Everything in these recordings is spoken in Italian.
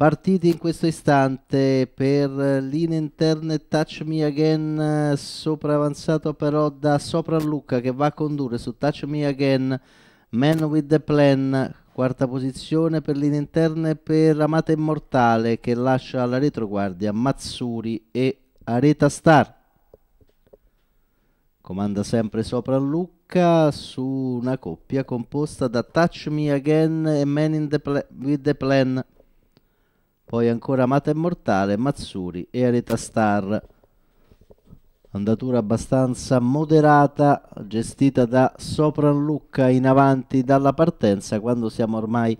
partiti in questo istante per linea interne Touch Me Again sopravanzato però da Sopra Lucca che va a condurre su Touch Me Again Man with the Plan quarta posizione per linee interne per Amata Immortale che lascia alla retroguardia Mazzuri e Areta Star comanda sempre Sopra Lucca su una coppia composta da Touch Me Again e Man the with the Plan poi ancora Amata Immortale, Mazzuri e Areta Star. Andatura abbastanza moderata, gestita da Sopranlucca in avanti dalla partenza, quando siamo ormai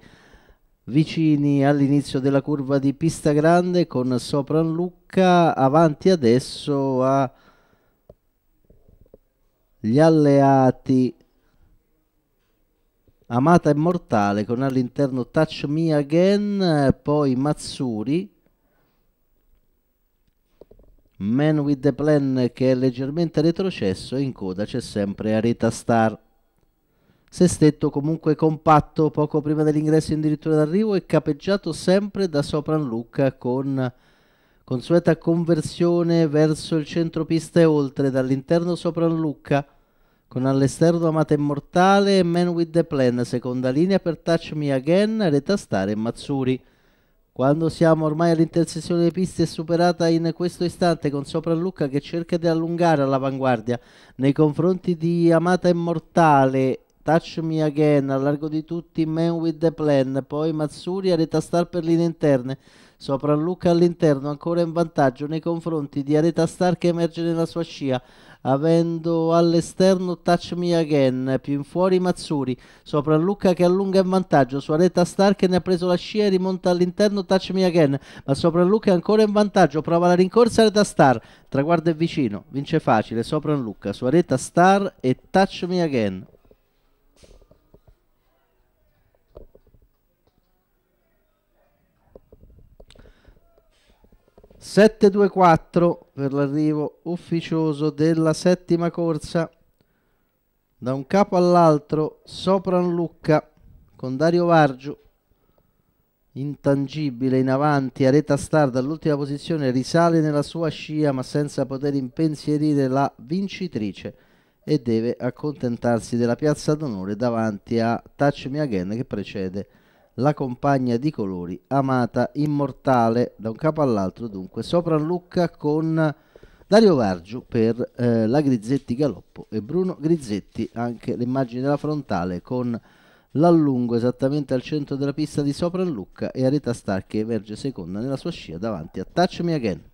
vicini all'inizio della curva di pista grande con Sopranlucca avanti adesso a gli alleati Amata e Mortale con all'interno Touch Me Again, poi Matsuri, Man with the Plan che è leggermente retrocesso e in coda c'è sempre Areta Star. Sestetto comunque compatto poco prima dell'ingresso in dirittura d'arrivo e capeggiato sempre da Sopran Sopranluca con consueta conversione verso il centropista e oltre dall'interno Sopran Lucca con all'esterno Amata Immortale e Man with the Plan, seconda linea per Touch Me Again, retastare e Mazzuri. Quando siamo ormai all'intersezione delle piste è superata in questo istante con sopra Lucca che cerca di allungare all'avanguardia nei confronti di Amata Immortale Touch Me Again, all'argo di tutti Man with the Plan, poi Mazzuri a Star per linee interne, sopra sopralluca all'interno, ancora in vantaggio nei confronti di Star che emerge nella sua scia, avendo all'esterno Touch Me Again, più in fuori Mazzuri, sopra sopralluca che allunga in vantaggio, su Star che ne ha preso la scia e rimonta all'interno Touch Me Again, ma sopra sopralluca ancora in vantaggio, prova la rincorsa Star, traguardo è vicino, vince facile, sopra sopralluca su Star e Touch Me Again. 724 per l'arrivo ufficioso della settima corsa da un capo all'altro Lucca con Dario Vargiu intangibile in avanti a Reta Star dall'ultima posizione risale nella sua scia ma senza poter impensierire la vincitrice e deve accontentarsi della piazza d'onore davanti a Touch Me Again che precede la compagna di colori, amata, immortale, da un capo all'altro dunque, sopra Lucca con Dario Vargiu per eh, la Grizzetti Galoppo e Bruno Grizzetti, anche l'immagine della frontale con l'allungo esattamente al centro della pista di sopra Lucca e Areta Star che emerge seconda nella sua scia davanti a Touch Me Again.